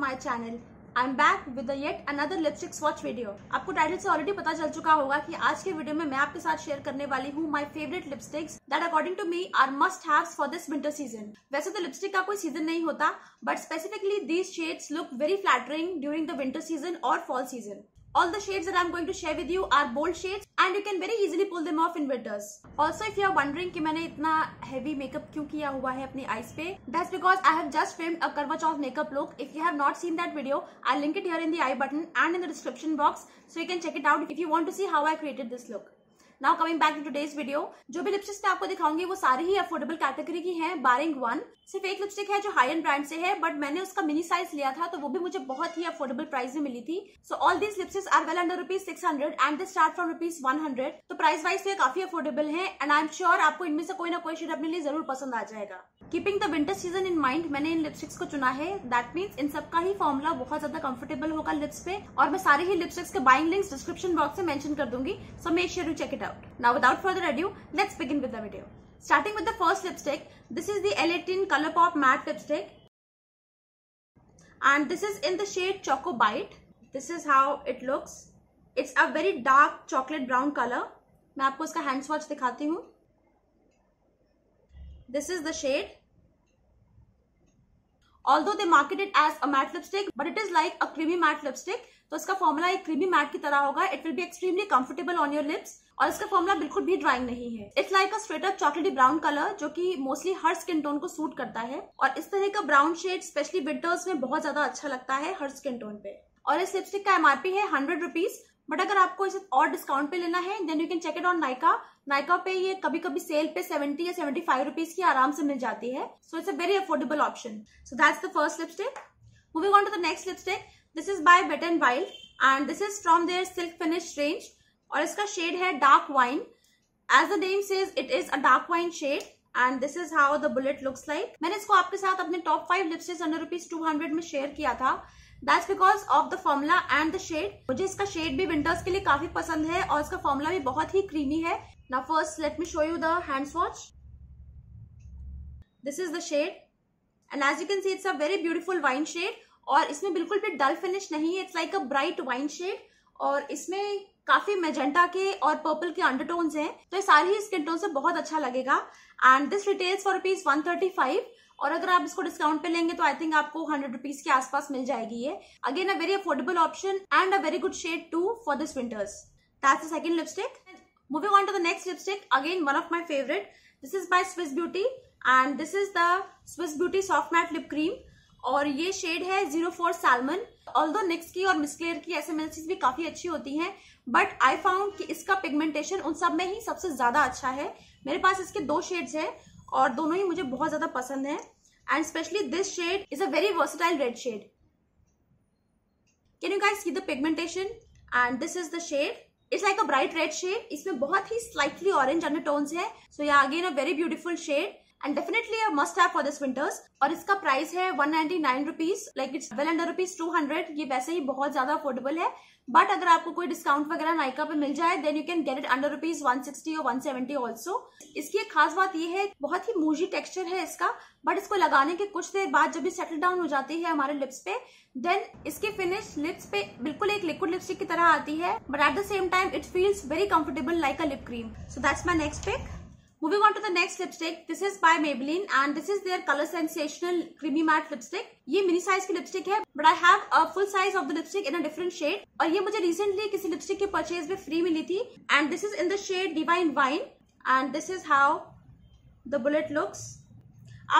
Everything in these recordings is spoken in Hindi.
My channel I am back with yet another lipstick swatch video आपको टाइटल से ऑलरेडी पता चल चुका होगा कि आज के वीडियो में मैं आपके साथ शेयर करने वाली हूँ my favourite lipsticks that according to me are must haves for this winter season वैसे तो लिपस्टिक का कोई सीजन नहीं होता but specifically these shades look very flattering during the winter season और fall season All the shades that I'm going to share with you are bold shades and you can very easily pull them off in winters. Also if you are wondering कि मैंने इतना heavy makeup क्यों किया हुआ eyes that's because I have just filmed a Karwa Chauth makeup look. If you have not seen that video, I'll link it here in the i button and in the description box so you can check it out if you want to see how I created this look. Now coming back today's video जो भी लिपस्टिक्स मैं आपको दिखाऊंगी वो सारी ही अफोर्डेबल कैटेगरी की हैं बारिंग वन सिर्फ एक लिपस्टिक है जो हाई एंड ब्रांड से है बट मैंने उसका मिनी साइज लिया था तो वो भी मुझे बहुत ही अफोर्डेबल प्राइस में मिली थी so all these lipsticks are well under rupees six hundred and the start from rupees one hundred तो प्राइस वाइज तो ये काफी अफोर्डेबल है एंड आई एम श्योर आपको इनमें से कोई ना कोई शेड अपने लिए जरूर पसंद आ जाएगा keeping the winter season in mind मैंने इन लिपस्टिक्स को चुना है दैट मीन्स इन सबका ही फॉर्मुला बहुत ज्यादा कंफर्टेबल होगा लिप्स पे और मैं सारे ही लिपस्टिक्स के बाइंग लिंक्स डिस्क्रिप्शन बॉक्स में मेंशन कर दूंगी so make sure you check it out now without further ado let's begin with the video starting with the first lipstick this is the Elle eighteen colour pop matte lipstick and this is in the shade choco bite this is how it looks it's a very dark chocolate brown colour मैं आपको इसका हैंड स्वॉच दिखाती हूँ this is the shade although they marketed as a matte lipstick but it is like a creamy matte lipstick तो इसका फॉर्मुला एक क्रीमी मैट की तरह होगा it will be extremely comfortable on your lips और इसका फॉर्मुला बिल्कुल भी ड्राइंग नहीं है it's like a straighter chocolatey brown colour जो कि मोस्टली हर स्किन टोन को सूट करता है और इस तरह का ब्राउन शेड स्पेशली विंटर्स में बहुत ज्यादा अच्छा लगता है हर स्किन टोन पे और इस लिपस्टिक का एमआरपी है हंड्रेड रुपीज बट अगर आपको इसे और डिस्काउंट पे लेना है then you can check it on Nykaa Nykaa पे ये कभी कभी सेल पे सेवेंटी या सेवेंटी फाइव रुपीज की आराम से मिल जाती है so it's a very affordable option so that's the first lipstick moving on to the next lipstick this is by wet and wild and this is from their silk finish range और इसका शेड है dark wine as the name says it is a dark wine shade and this is how the bullet looks like मैंने इसको आपके साथ अपने top five lipsticks under rupees two hundred में शेयर किया था that's because of the formula and the shade मुझे इसका शेड भी विंटर्स के लिए काफी पसंद है और इसका फॉर्मुला भी बहुत ही क्रीमी है ना first let me show you the hand watch this is the shade and as you can see it's a very beautiful wine shade और इसमें बिल्कुल भी डल फिनिश नहीं है it's like a bright wine shade और इसमें काफी मेजेंटा के और पर्पल के अंडरटोन्स हैं तो ये सारी ही स्किन टोन से बहुत अच्छा लगेगा and this retails for rupees one thirty five और अगर आप इसको डिस्काउंट पे लेंगे तो आई थिंक आपको हंड्रेड रुपीज के आसपास मिल जाएगी ये again a very affordable option and a very good shade too for this winters that's the second lipstick moving on to the next lipstick again one of my favourite this is by Swiss beauty and this is the Swiss beauty soft matte lip cream और ये शेड है जीरो फोर सैलमन ऑल दो निक्स की और मिसक्लेयर की ऐसे मिल्सिस भी काफी अच्छी होती हैं बट आई फाउंड कि इसका पिगमेंटेशन उन सब में ही सबसे ज्यादा अच्छा है मेरे पास इसके दो शेड्स है और दोनों ही मुझे बहुत ज्यादा पसंद है and specially this shade is a very versatile red shade can you guys see the pigmentation and this is the shade it's like a bright red shade इसमें बहुत ही स्लाइटली ऑरेंज टोन्स है so yeah again a very beautiful shade and definitely must have for this winters और इसका प्राइस है one ninety nine rupees like it's well under rupees two hundred ये वैसे ही बहुत ज्यादा अफोर्डेबल है बट अगर आपको कोई डिस्काउंट वगैरह नाइका पे मिल जाए then you can get it under rupees one sixty और वन सेवेंटी ऑल्सो इसकी एक खास बात यह है बहुत ही मूजी टेक्सचर है इसका बट इसको लगाने के कुछ देर बाद जब भी सेटल डाउन हो जाती है हमारे लिप्स पे देन इसकी फिनिश लिप्स पे बिल्कुल एक लिक्विड लिपस्टिक की तरह आती है but at the same time it feels very comfortable like a lip cream so that's my next pick Moving on to the next lipstick, this is by Maybelline and this is their color sensational creamy matte lipstick. ये मिनी साइज की लिपस्टिक है but I have a full size of the lipstick in a different shade और ये मुझे रिसेंटली किसी लिपस्टिक के परचेज में फ्री मिली थी and this is in the shade divine wine and this is how the bullet looks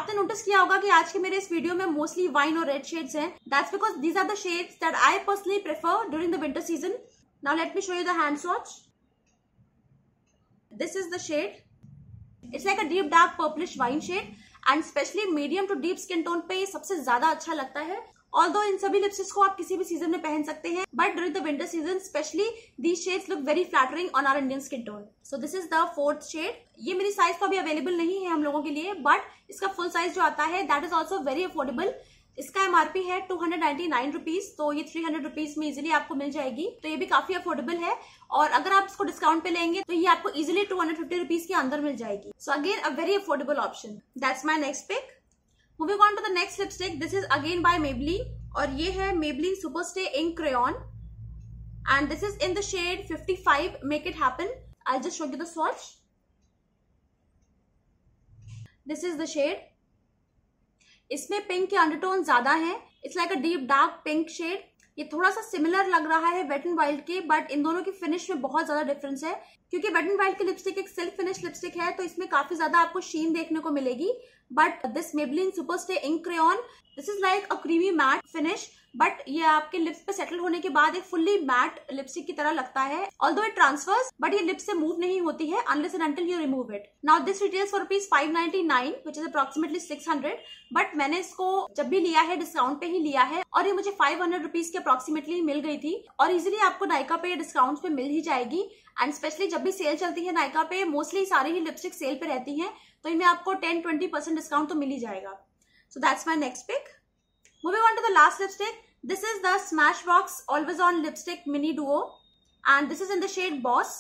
आपने नोटिस किया होगा कि आज के मेरे इस वीडियो में मोस्टली वाइन और रेड शेड्स हैं that's because these are the shades that I personally prefer during the winter season now let me show you the hand swatch this is the shade it's like a deep dark purplish wine shade and specially medium to deep skin tone पे सबसे ज्यादा अच्छा लगता है ऑल दो इन सभी लिपस्टिक्स को आप किसी भी सीजन में पहन सकते हैं but during the winter season specially the shades look very flattering on our Indian skin tone so this is the fourth shade ये मेरी साइज तो अभी अवेलेबल नहीं है हम लोगों के लिए बट इसका फुल साइज जो आता है that is also very affordable इसका एमआरपी है two hundred ninety nine rupees तो ये थ्री हंड्रेड रुपीज में इजिली आपको मिल जाएगी तो ये भी काफी अफोर्डेबल है और अगर आप इसको डिस्काउंट पे लेंगे तो ये आपको easily two hundred fifty rupees के अंदर मिल जाएगी so again a very affordable option that's my next pick moving on to the next lipstick this is again by Maybelline और ये है Maybelline super stay ink crayon and this is in the shade 55 make it happen I just show you the swatch this is the shade इसमें पिंक के अंडरटोन ज्यादा है it's like a deep dark pink shade ये थोड़ा सा सिमिलर लग रहा है वेट एंड वाइल्ड के बट इन दोनों की फिनिश में बहुत ज्यादा डिफरेंस है क्योंकि एंड वाइल्ड की लिपस्टिक एक सेल्फ फिनिश लिपस्टिक है तो इसमें काफी ज्यादा आपको शीन देखने को मिलेगी but this Maybelline stay ink crayon this is like a creamy matte finish but ये आपके लिप्स पे सेटल होने के बाद एक फुल्ली मैट लिपस्टिक की तरह लगता है although it transfers but ये लिप्स से मूव नहीं होती है unless and until you remove it now this retails for rupees five ninety nine which is approximately six hundred but मैंने इसको जब भी लिया है डिस्काउंट पे ही लिया है और ये मुझे फाइव हंड्रेड रुपीज की अप्रोक्सीमेटली मिल गई थी और इजिली आपको नाइका पे डिस्काउंट पे मिल ही जाएगी एंड स्पेशली जब भी सेल चलती है नायका पे मोस्टली सारी ही लिपस्टिक सेल पे रहती हैं तो इनमें आपको टेन ट्वेंटी परसेंट डिस्काउंट तो मिल ही जाएगा so that's my next pick moving on to the last lipstick this is the Smashbox always on lipstick mini duo and this is in the shade boss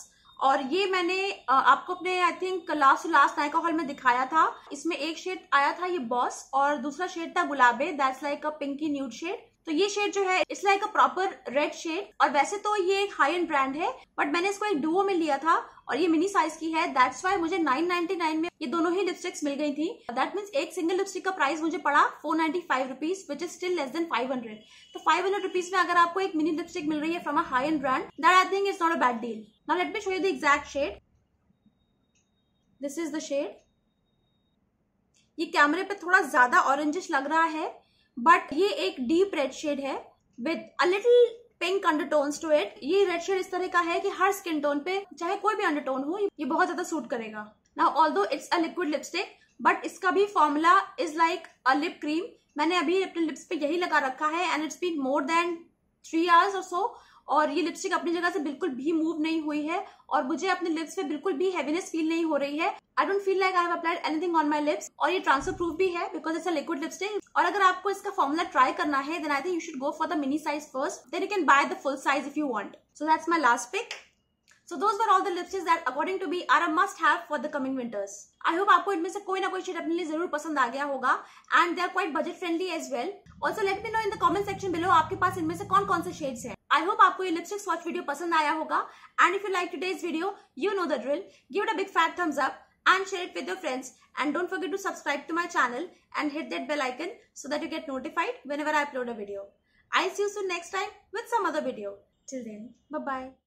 और ये मैंने आपको अपने I think last last Nykaa haul में दिखाया था इसमें एक शेड आया था ये बॉस और दूसरा शेड था गुलाबे that's like a pinky nude shade तो ये शेड जो है it's like a proper red shade और वैसे तो ये एक हाई एंड ब्रांड है बट मैंने इसको एक डुओ में लिया था और ये मिनी साइज की है दैट्स वाई मुझे 999 में ये दोनों ही लिपस्टिक्स मिल गई थी दैट मीन्स एक सिंगल लिपस्टिक का प्राइस मुझे पड़ा four ninety five rupees which is still less than five hundred तो फाइव हंड्रेड रुपीज में अगर आपको एक मिनी लिपस्टिक मिल रही है from a high end brand that I think is not a bad deal now let me show you the exact shade this is the shade ये कैमरे पे थोड़ा ज्यादा ऑरेंजिश लग रहा है बट ये एक डीप रेड शेड है with a little pink undertones to it ये रेड शेड इस तरह का है कि हर स्किन टोन पे चाहे कोई भी अंडरटोन हो ये बहुत ज्यादा सूट करेगा ना although it's a liquid lipstick but इसका भी formula is like a lip cream मैंने अभी अपने लिप्स पे यही लगा रखा है and it's been more than three hours और सो और ये लिपस्टिक अपनी जगह से बिल्कुल भी मूव नहीं हुई है और मुझे अपने लिप्स पे बिल्कुल भी हैवीनेस फील नहीं हो रही है I don't feel like I applied anything on my lips और ये ट्रांसफर प्रूफ भी है because it's a liquid lipstick और अगर आपको इसका फॉर्मुला ट्राई करना है then I think you should go for the mini size first then you can buy the full size if you want so that's my last pick so those were all the lipsticks that according to be are a must have for the coming winters I hope आपको इनमें से कोई ना कोई शेड अपने लिए जरूर पसंद आ गया होगा and they are quite budget friendly as well also let me know in the comment section below आपके पास इनमें से कौन कौन से शेड्स हैं आई होप आपको ये लिपस्टिक स्वॉच वीडियो पसंद आया होगा and if you like to video you know the drill give a big fat thumbs up and share it with your friends and don't forget to subscribe to my channel and hit that bell icon so that you get notified when I upload a video I see you so next time with some other video till then bye bye